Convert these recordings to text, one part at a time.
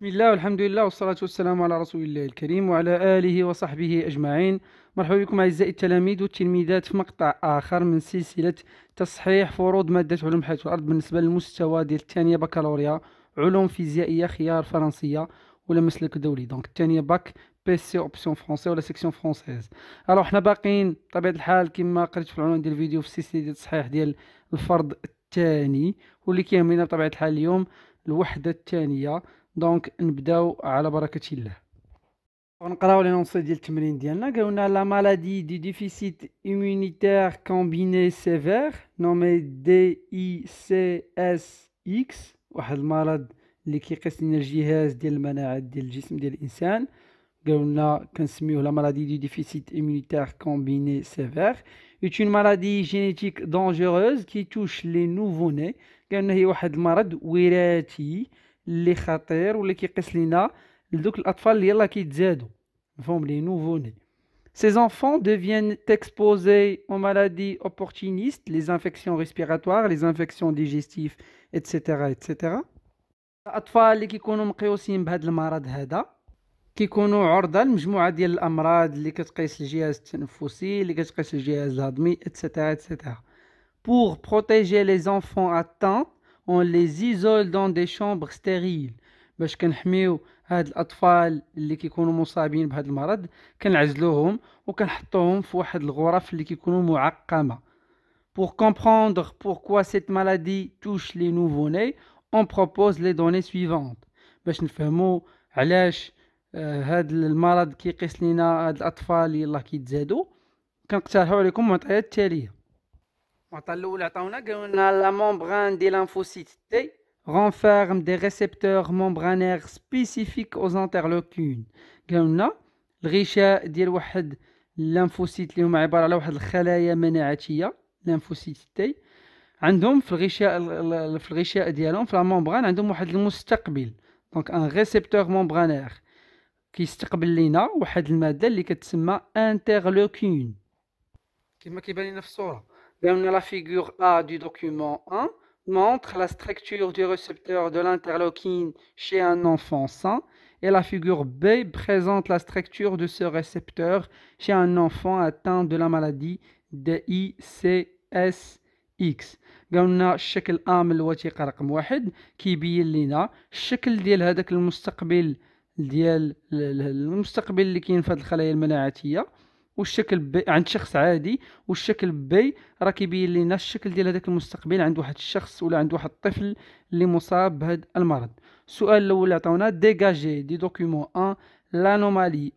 بسم الله والحمد لله والصلاة والسلام على رسول الله الكريم وعلى آله وصحبه أجمعين مرحبا بكم أعزائي التلاميذ والتلميذات في مقطع آخر من سلسلة تصحيح فروض مادة علوم حياة الأرض بالنسبة للمستوى ديال الثانية بكالوريا علوم فيزيائية خيار فرنسية ولا مسلك دولي دونك الثانية باك بي سي اوبسيون فرونسي ولا سيكسيون فرونسيز الو حنا باقيين بطبيعة الحال كما قريت في العنوان ديال الفيديو في سلسلة ديال التصحيح ديال الفرض الثاني واللي كيهمنا بطبيعة الحال اليوم الوحدة الثانية دونك نبداو على بركه الله غنقراو ونقراو لينونسي ديال التمرين ديالنا قالولنا لا مالادي دي ديفيسيت ايمونيتير كومبيني سيفير نومي دي اي سي اس اكس واحد المرض اللي كيقيس لنا الجهاز ديال المناعه ديال الجسم ديال الانسان قالولنا كنسميوه لا مالادي دي ديفيسيت ايمونيتير كومبيني سيفير est une maladie génétique dangereuse qui touche les nouveau-nés قالنا هي واحد المرض وراثي اللي خطير واللي كيقيس لينا لدوك الاطفال اللي يلاه كيتزادوا مفهوم لي نوفوني Ces enfants deviennent exposés aux maladies opportunistes, les infections respiratoires, les infections digestives, etc. etc. الأطفال اللي كيكونوا مقيوسين بهذا المرض هذا كيكونوا عرضة لمجموعة ديال الأمراض اللي كتقيس الجهاز التنفسي اللي كتقيس الجهاز الهضمي etc. etc. Pour protéger les enfants atteints on les isole dans des chambres stériles باش كنحميو هاد الاطفال اللي كيكونوا مصابين بهاد المرض كنعزلوهم وكنحطوهم في واحد الغرف اللي كيكونوا معقمه Pour comprendre pourquoi cette maladie touche les nouveau-nés, on propose les données suivantes. باش نفهموا علاش آه، هاد المرض كيقيس لينا هاد الاطفال يلاه كيتزادوا كنقترحوا عليكم المعطيات التاليه المعطى الاول عطاونا قالوا لنا لا ممبران دي لانفوسيت تي renferme des récepteurs membranaires spécifiques aux interleucunes قالوا لنا الغشاء ديال واحد لانفوسيت اللي هما عباره على واحد الخلايا مناعتيه لانفوسيت تي عندهم في الغشاء في الغشاء ديالهم في الممبران عندهم واحد المستقبل دونك ان ريسبتور ممبرانير كيستقبل لينا واحد الماده اللي كتسمى انترلوكين كما كيبان لنا في الصوره la figure A du document 1, montre la structure du récepteur de l'interleukine chez un enfant sain et la figure B présente la structure de ce récepteur chez un enfant atteint de la maladie d'ICSX. ICSX. قالنا الشكل A من الوثيقة رقم واحد كيبين لنا الشكل ديال هذاك المستقبل ديال المستقبل اللي كاين في هذه الخلايا المناعتيه والشكل بي عند شخص عادي والشكل بي راه كيبين لينا الشكل ديال هذاك المستقبل عند واحد الشخص ولا عند واحد الطفل اللي مصاب بهذا المرض السؤال الاول عطاونا ديجاجي دي دوكيومون 1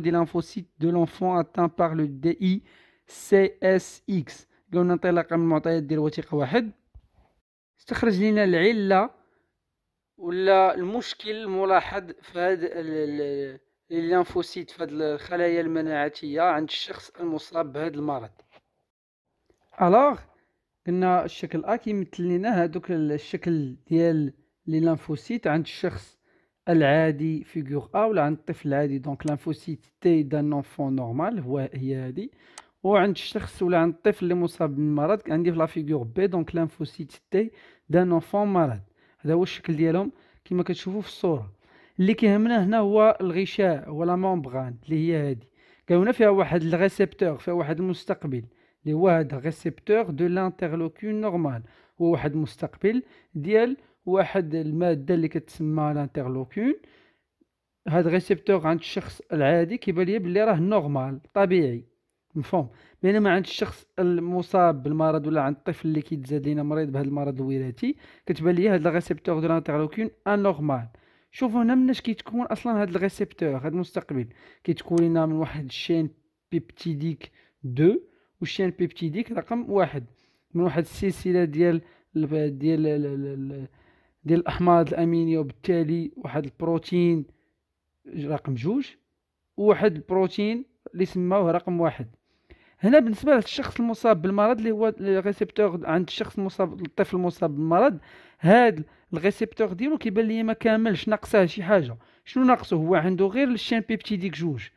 دي لانفوسيت دو لونفون اتان بار لو دي اي سي اس اكس قلنا انطلاقا من المعطيات ديال وثيقه واحد استخرج لنا العله ولا المشكل الملاحظ في هذا لللينفوسيت في هذه الخلايا المناعتيه عند الشخص المصاب بهذا المرض الوغ قلنا الشكل ا كيمثل لنا هذوك الشكل ديال لي لينفوسيت عند الشخص العادي فيغور ا ولا عند الطفل العادي دونك لينفوسيت تي دان انفون نورمال هو هي هذه وعند الشخص ولا عند الطفل اللي مصاب بالمرض عندي في لا فيغور بي دونك لينفوسيت تي دان انفون مرض هذا هو الشكل ديالهم كما كتشوفوا في الصوره اللي كيهمنا هنا هو الغشاء هو لا ممبران اللي هي هذه كيكون فيها واحد الريسبتور فيها واحد المستقبل اللي هو هذا الريسبتور دو لانترلوكيون نورمال هو واحد المستقبل ديال واحد الماده اللي كتسمى لانترلوكيون هاد الريسبتور عند الشخص العادي كيبان ليا بلي راه نورمال طبيعي مفهوم بينما عند الشخص المصاب بالمرض ولا عند الطفل اللي كيتزاد لينا مريض بهذا المرض الوراثي كتبان ليا هاد الريسبتور دو لانترلوكيون انورمال شوفوا هنا مناش كيتكون اصلا هاد الريسيبتور هاد المستقبل كيتكون لنا من واحد الشين بيبتيديك 2 والشين بيبتيديك رقم واحد من واحد السلسله ديال ديال ديال, ديال الاحماض الامينيه وبالتالي واحد البروتين رقم جوج وواحد البروتين اللي سماوه رقم واحد هنا بالنسبه للشخص المصاب بالمرض اللي هو الريسبتور عند الشخص المصاب الطفل المصاب بالمرض هاد الريسبتور ديالو كيبان ليا ما كاملش ناقصه شي حاجه شنو ناقصه هو عنده غير الشين بيبتيديك جوج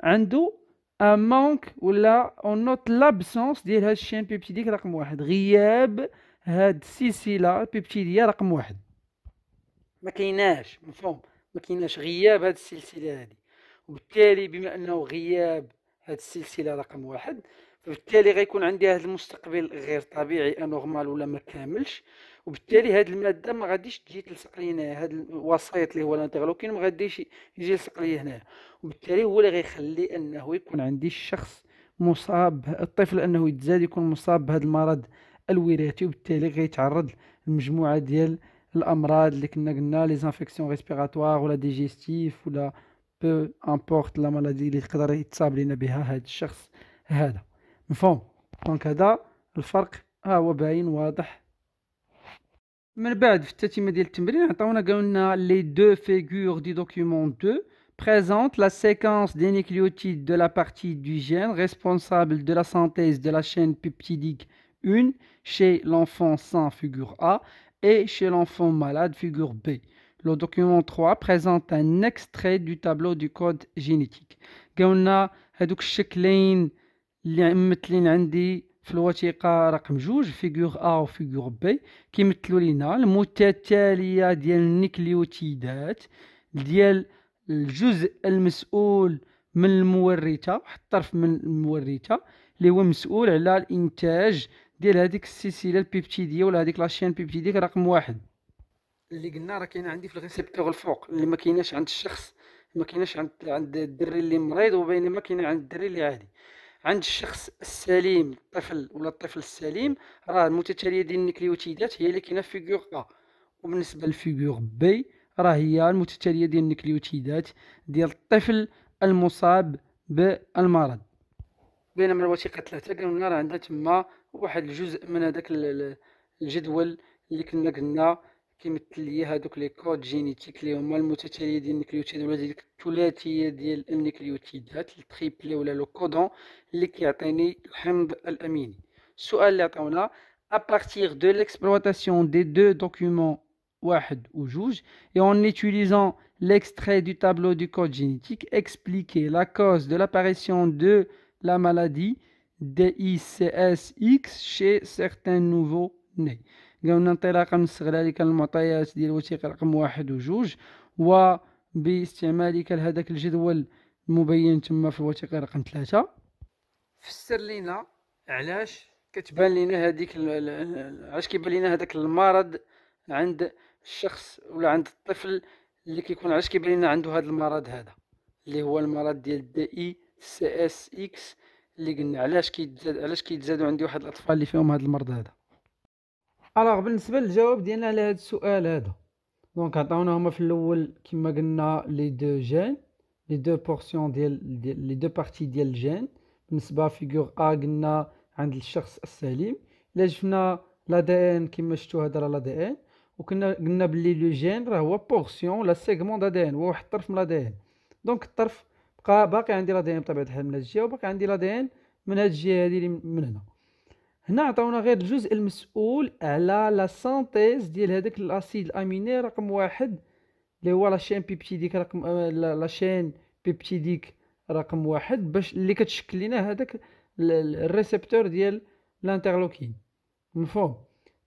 عنده ان مانك ولا اون نوت لابسونس ديال هاد الشين بيبتيديك رقم واحد غياب هاد السلسله البيبتيديه رقم واحد ما كايناش مفهوم ما كايناش غياب هاد السلسله هادي وبالتالي بما انه غياب هاد السلسله رقم واحد فبالتالي غيكون عندي هذا المستقبل غير طبيعي انورمال ولا ما كاملش وبالتالي هاد الماده ما غاديش تجي تلصق لينا هاد الوسيط اللي هو الانترلوكين ما غاديش يجي يلصق لي هنا وبالتالي هو اللي غيخلي انه يكون عندي الشخص مصاب الطفل انه يتزاد يكون مصاب بهذا المرض الوراثي وبالتالي غيتعرض لمجموعه ديال الامراض اللي كنا قلنا لي زانفيكسيون ريسبيراتوار ولا ديجيستيف ولا peu importe la maladie اللي يقدر يتصاب لنا بها هذا الشخص هذا مفهوم دونك هذا الفرق ها هو باين واضح من بعد في التتمه ديال présente la séquence des nucléotides de la partie du gène responsable de la synthèse de la chaîne peptidique 1 chez l'enfant sain, figure A, et chez l'enfant malade, figure B. Le document 3 présente un extrait du tableau du code génétique. قلنا هذوك الشكلين اللي ممثلين عندي في الوثيقة رقم جوج فيغور أ وفيغور بي كيمثلوا لينا المتتالية ديال النيكليوتيدات ديال الجزء المسؤول من المورثة واحد الطرف من المورثة اللي هو مسؤول على الإنتاج ديال هذيك السلسلة البيبتيدية ولا هذيك لاشين بيبتيديك رقم واحد اللي قلنا راه كاينه عندي في الريسبتور الفوق اللي ما كايناش عند الشخص ما كايناش عند عند الدري اللي مريض وبينما كاينه عند الدري اللي عادي عند الشخص السليم الطفل ولا الطفل السليم راه المتتاليه ديال النكليوتيدات هي اللي كاينه في فيغور ا وبالنسبه لفيغور بي راه هي المتتاليه ديال النكليوتيدات ديال الطفل المصاب بالمرض بينما الوثيقه ثلاثة قلنا راه عندها تما واحد الجزء من هذاك الجدول اللي كنا قلنا qui mettait l'yeux à les codes génétiques les informations sur les nucléotides ou les triplets ou les codons liés à un embryon. Soit la à partir de l'exploitation des deux documents, un ou deux, et en utilisant l'extrait du tableau du code génétique, expliquer la cause de l'apparition de la maladie DICSX chez certains nouveau-nés. قلنا انطلاقا من استغلالك المعطيات ديال الوثيقه رقم واحد وجوج وباستعمالك لهذاك الجدول المبين تما في الوثيقه رقم ثلاثة فسر لينا علاش كتبان لينا هذيك علاش كيبان لينا هذاك المرض عند الشخص ولا عند الطفل اللي كيكون علاش كيبان لينا عنده هذا المرض هذا اللي هو المرض ديال الدائي سي اس اكس اللي قلنا علاش كيتزاد علاش كيتزادوا عندي واحد الاطفال اللي فيهم هذا المرض هذا الوغ بالنسبه للجواب ديالنا على هذا السؤال هذا دونك عطاونا هما في الاول كما قلنا لي دو جين لي دو بورسيون ديال, لي دو بارتي ديال الجين بالنسبه فيغور ا قلنا عند الشخص السليم الا شفنا لا دي ان كما شفتوا هذا راه لا دي ان وكنا قلنا بلي لو جين راه هو بورسيون لا سيغمون د دي ان هو واحد الطرف من لا دي ان دونك الطرف بقى باقي عندي لا دي ان بطبيعه الحال من هاد الجهه وباقي عندي لا دي ان من هاد الجهه هادي من هنا هنا عطاونا غير الجزء المسؤول على لا سانتيز ديال هذاك الاسيد الاميني رقم واحد اللي هو لا شين بيبتيديك رقم آه، لا شين بيبتيديك رقم واحد باش اللي كتشكل لنا هذاك الريسبتور ديال الانترلوكين مفهوم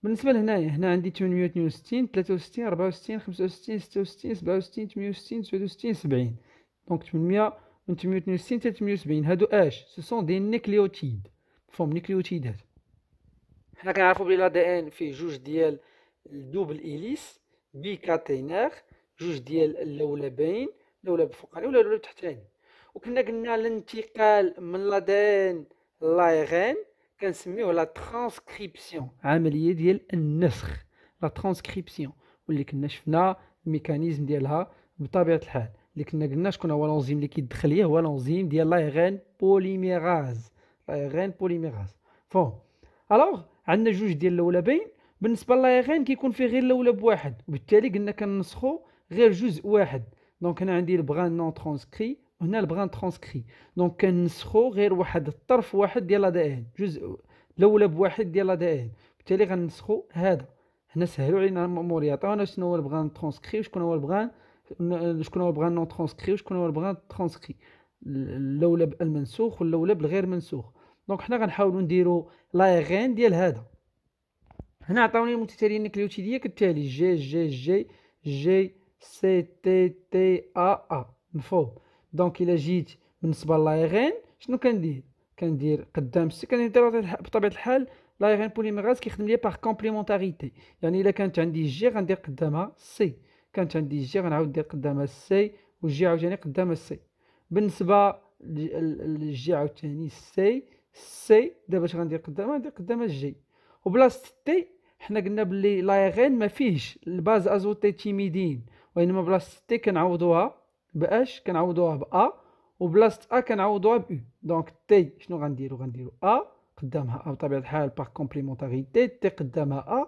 بالنسبه لهنايا هنا عندي 862 63 64 65 66 67 68 69 70 دونك 800 من 862 حتى 870 هادو اش سو سون دي نيكليوتيد فهم نيكليوتيدات حنا كنعرفو بلي لا دي ان فيه جوج ديال الدوبل اليس بي كاتينير جوج ديال اللولبين لولب فوقاني ولا لولب تحتاني وكنا قلنا الانتقال من لا دي ان لايغين كنسميوه لا ترانسكريبسيون عمليه ديال النسخ لا ترانسكريبسيون واللي كنا شفنا الميكانيزم ديالها بطبيعه الحال اللي كنا قلنا شكون هو لونزيم اللي كيدخل ليه هو لونزيم ديال لايغين بوليميراز لايغين بوليميراز فون الوغ عندنا جوج ديال اللولبين بالنسبه للايغين كيكون فيه غير لولب واحد وبالتالي قلنا كنسخو غير جزء واحد دونك هنا عندي البغان نون ترانسكري وهنا البغان ترانسكري دونك كنسخو غير واحد الطرف واحد ديال لا ان جزء لولب واحد ديال لا ان بالتالي غنسخو هذا هنا سهلوا علينا الماموريه عطاونا شنو هو البغان ترانسكري وشكون هو البغان شكون هو البغان نون ترانسكري وشكون هو البغان ترانسكري اللولب المنسوخ واللولب الغير منسوخ دونك حنا غنحاولوا نديروا لايغين ديال هذا هنا عطاوني المتتاليين النكليوتيديه كالتالي جي جي جي جي سي تي تي ا ا مفهوم دونك الا جيت بالنسبه لايغين شنو كندير كندير قدام سي كندير بطبيعه الحال لايغين بوليميراز كيخدم ليا باغ كومبليمونتاريتي يعني الا كانت عندي جي غندير قدامها سي كانت عندي جي غنعاود ندير قدامها سي وجي عاوتاني قدامها سي بالنسبه للجي عاوتاني سي سي دابا اش غندير قدامها غندير قدامها جي وبلاصه تي حنا قلنا بلي لايغين ما فيهش الباز ازوتي تيميدين وانما بلاصه تي كنعوضوها باش كنعوضوها با وبلاصه ا كنعوضوها بو دونك تي شنو غنديرو غنديرو ا قدامها ا بطبيعه الحال باغ كومبليمونتاريتي تي قدامها ا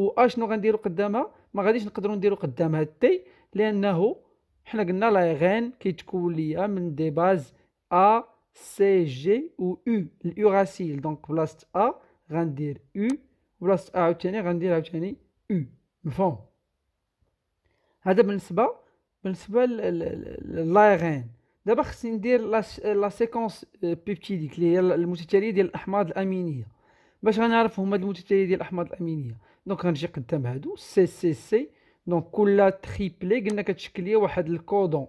و ا شنو غنديرو قدامها ما غاديش نقدرو نديرو قدامها تي لانه حنا قلنا لايغين كيتكون ليا من دي باز ا C, G ou U اليوراسيل دونك بلاصة أ غندير U بلاصة أ عاوتاني غندير عاوتاني U مفهوم هذا بالنسبة بالنسبة للايغين دابا خصني ندير لا سيكونس بيبتيديك اللي هي المتتالية ديال الأحماض الأمينية باش غنعرف هما المتتالية ديال الأحماض الأمينية دونك غنجي قدام هادو سي سي سي دونك كل تريبلي قلنا كتشكل ليا واحد الكودون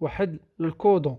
واحد الكودون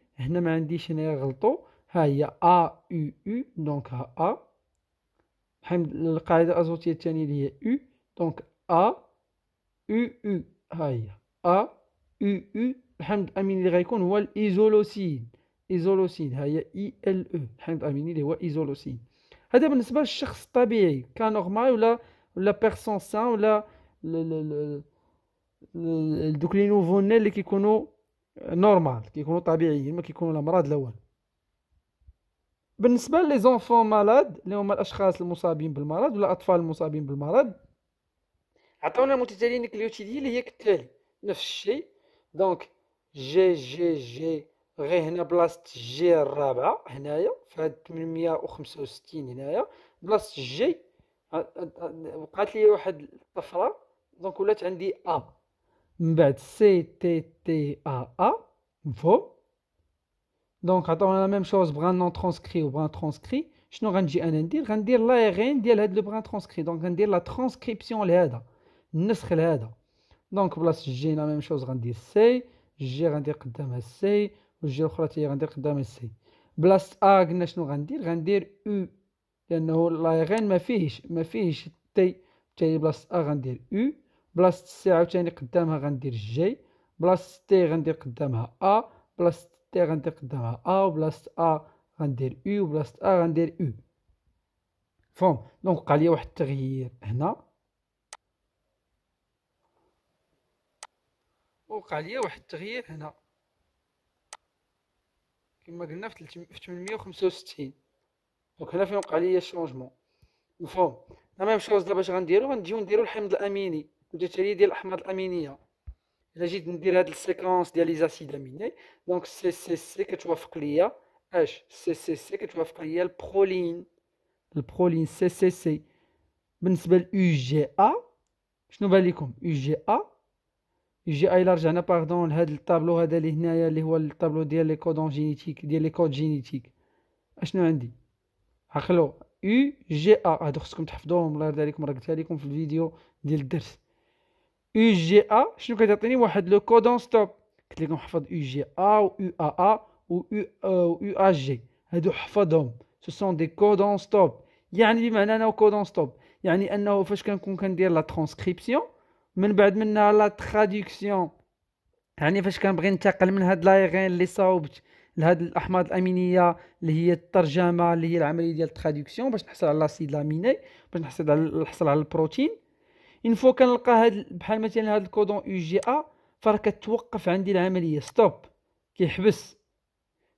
هنا ما عنديش انايا غلطوا ها هي ا يو يو دونك ها ا بحال القاعده الازوتيه الثانيه اللي هي يو دونك ا يو يو ها هي ا يو يو الحمض الاميني اللي غيكون هو الايزولوسين ايزولوسين ها هي اي ال او الحمض الاميني اللي هو ايزولوسين هذا بالنسبه للشخص الطبيعي كان نورمال ولا ولا بيرسون سان ولا دوك لي نوفو اللي كيكونوا نورمال كيكونوا طبيعيين ما كيكونوا الامراض الاول بالنسبه لي زونفون مالاد اللي هما الاشخاص المصابين بالمرض ولا الاطفال المصابين بالمرض عطاونا المتتالين النكليوتيديه اللي هي كالتالي نفس الشيء دونك جي جي جي غي هنا بلاصه جي الرابعه هنايا في هاد 865 هنايا بلاصه جي وقعت لي واحد الطفره دونك ولات عندي ا a, a. faux. Donc, on a la même chose, brin non transcrit ou brin transcrit. Je On pas dit l'ARN de le brin transcrit. Donc, on la transcription, l'aide. serait l'aide. Donc, place G, la même chose, on dit C. j'ai on dit C. G, on dit C. Place A, شنو غندير غندير U لأنه الأيغين ما فيهش ما فيهش تي U بلاصه سي عاوتاني قدامها غندير جي بلاصه تي غندير قدامها ا بلاصه تي غندير قدامها ا وبلاصه ا غندير او وبلاصه ا غندير او فهم دونك وقع لي واحد التغيير هنا وقع لي واحد التغيير هنا كما قلنا في 865 دونك هنا فين وقع لي شونجمون مفهوم لا ميم شوز دابا باش غنديرو غنجيو نديرو الحمض الاميني ودرت عليه ديال الاحماض الامينيه الا جيت ندير هاد السيكونس ديال لي زاسيد اميني دونك سي سي سي كتوافق ليا اش سي سي سي كتوافق ليا البرولين البرولين سي سي سي بالنسبه ل يو جي ا شنو بان لكم يو جي ا يو جي ا الا رجعنا باردون لهاد الطابلو هذا اللي هنايا اللي هو الطابلو ديال لي كودون جينيتيك ديال لي كود جينيتيك اشنو عندي عقلو يو جي ا هادو خصكم تحفظوهم الله يرضي عليكم راه قلتها لكم في الفيديو ديال الدرس يو جي ا شنو كتعطيني واحد لو كودون ستوب قلت لكم حفظ يو جي ا و يو ا ا و يو ا جي هادو حفظهم سو سون دي كودون ستوب يعني بمعنى انا كودون ستوب يعني انه فاش كنكون كندير لا ترانسكريبسيون من بعد منها لا تراديكسيون يعني فاش كنبغي ننتقل من هاد لايغين اللي صاوبت لهاد الاحماض الامينيه اللي هي الترجمه اللي هي العمليه ديال التراديكسيون باش نحصل على لاسيد لاميني باش نحصل على نحصل على البروتين ان فوا كنلقى هاد بحال مثلا هاد الكودون يو جي ا فراه كتوقف عندي العمليه ستوب كيحبس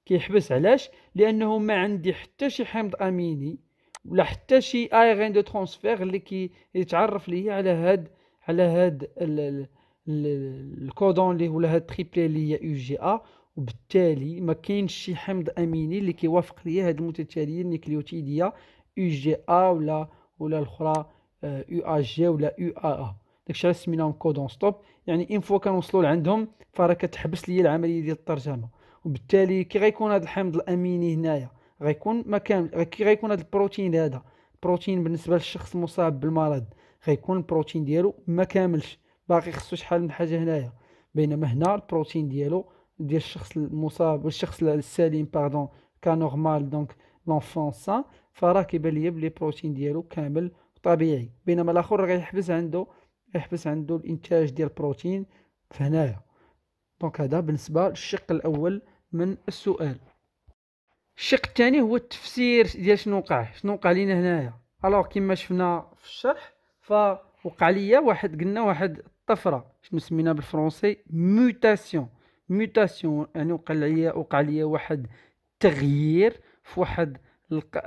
كيحبس علاش لانه ما عندي حتى شي حمض اميني ولا حتى شي غين دو ترونسفير اللي كيتعرف ليا على هاد على هاد الكودون اللي ولا هاد تريبلي اللي هي يو جي ا وبالتالي ما كاينش شي حمض اميني اللي كيوافق ليا هاد المتتاليه النيكليوتيديه يو جي ا ولا ولا الاخرى يو ا جي ولا يو ا ا داكشي علاش سميناهم كودون ستوب يعني ان فوا كنوصلوا لعندهم فراه كتحبس ليا العمليه ديال الترجمه وبالتالي كي غيكون هذا الحمض الاميني هنايا غيكون كان كي غيكون هذا البروتين هذا بروتين بالنسبه للشخص المصاب بالمرض غيكون البروتين ديالو ما كاملش باقي خصو شحال من حاجه هنايا بينما هنا البروتين ديالو ديال الشخص المصاب والشخص السليم باردون نورمال دونك لونفون سان فراه كيبان ليا بلي البروتين ديالو كامل طبيعي بينما الاخر غيحبس عنده غيحبس عنده الانتاج ديال البروتين فهنايا دونك هذا بالنسبه للشق الاول من السؤال الشق الثاني هو التفسير ديال شنو وقع شنو وقع لينا هنايا الوغ كما شفنا في الشرح فوقع ليا واحد قلنا واحد الطفره شنو سمينا بالفرنسي ميوتاسيون ميوتاسيون يعني وقع ليا وقع ليا واحد تغيير في واحد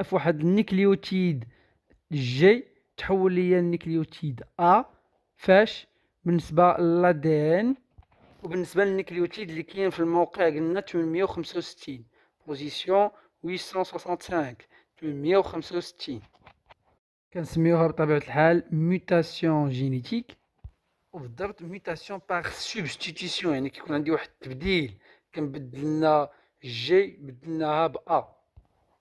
في واحد النيكليوتيد جي تحول ليا النيكليوتيد ا فاش بالنسبه لا ان وبالنسبه للنيكليوتيد اللي كاين في الموقع قلنا 865 بوزيسيون 865 865 كنسميوها بطبيعه الحال ميوتاسيون جينيتيك وفي الضبط ميوتاسيون باغ سوبستيتيسيون يعني كيكون عندي واحد التبديل كنبدلنا جي بدلناها ب ا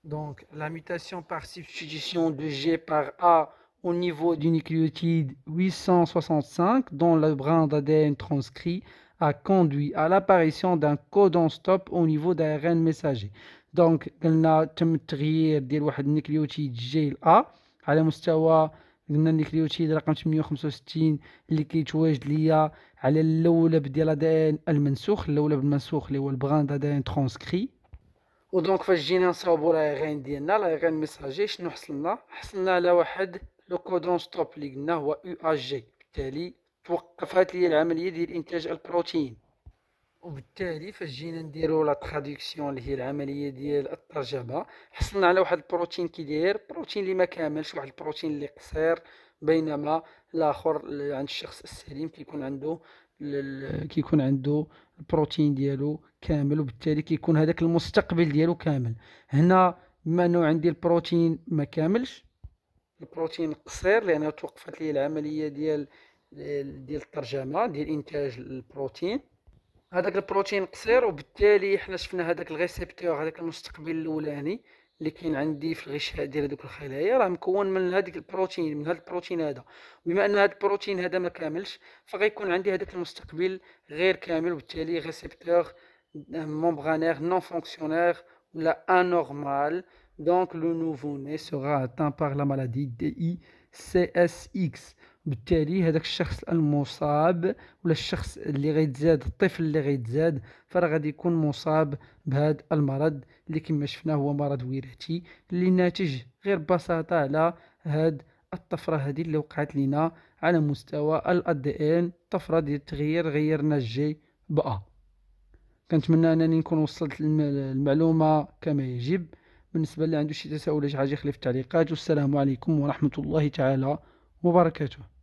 دونك لا ميوتاسيون باغ سوبستيتيسيون دو جي باغ ا au niveau du nucléotide 865 dont le brin d'ADN transcrit a conduit à l'apparition d'un codon stop au niveau de l'ARN messager. Donc, quand la téméraire d'un nucléotide GA, allez nous trouver un nucléotide de la quantité 166 qui est touché d'lia, allez le al mensoukh le ou la bdi mensoukh le ou brin d'ADN transcrit. Et donc, faisons un rapport à l'ARN d'un l'ARN messager, nous allons, nous allons à la. لو كودون ستوب اللي قلنا هو يو ا جي بالتالي توقفات لي العمليه ديال انتاج البروتين وبالتالي فاش جينا نديرو لا تراديكسيون اللي هي العمليه ديال الترجمه حصلنا على واحد البروتين كي داير بروتين اللي ما كاملش واحد البروتين اللي قصير بينما الاخر عند الشخص السليم كيكون عنده كيكون عنده البروتين ديالو كامل وبالتالي كيكون هذاك المستقبل ديالو كامل هنا بما انه عندي البروتين ما كاملش البروتين قصير لانه توقفت لي العمليه ديال ديال الترجمه ديال انتاج البروتين هذاك البروتين قصير وبالتالي حنا شفنا هذاك الريسبتور هذاك المستقبل الاولاني اللي كاين عندي في الغشاء ديال هذوك الخلايا راه مكون من هذيك البروتين من هذا البروتين هذا بما ان هذا البروتين هذا ما كاملش فغيكون عندي هذاك المستقبل غير كامل وبالتالي ريسبتور ممبرانير نون فونكسيونير ولا انورمال Donc le nouveau-né sera atteint par la maladie DICSX بالتالي هذاك الشخص المصاب ولا الشخص اللي غيتزاد الطفل اللي غيتزاد فراه غادي يكون مصاب بهذا المرض اللي كما شفنا هو مرض وراثي اللي ناتج غير ببساطه على هاد الطفره هذه اللي وقعت لنا على مستوى ال دي ان طفره ديال التغيير غيرنا الجي بأ كنتمنى انني نكون وصلت المعلومه كما يجب بالنسبة اللي عنده شي تساؤل شي حاجة يخلي في التعليقات والسلام عليكم ورحمة الله تعالى وبركاته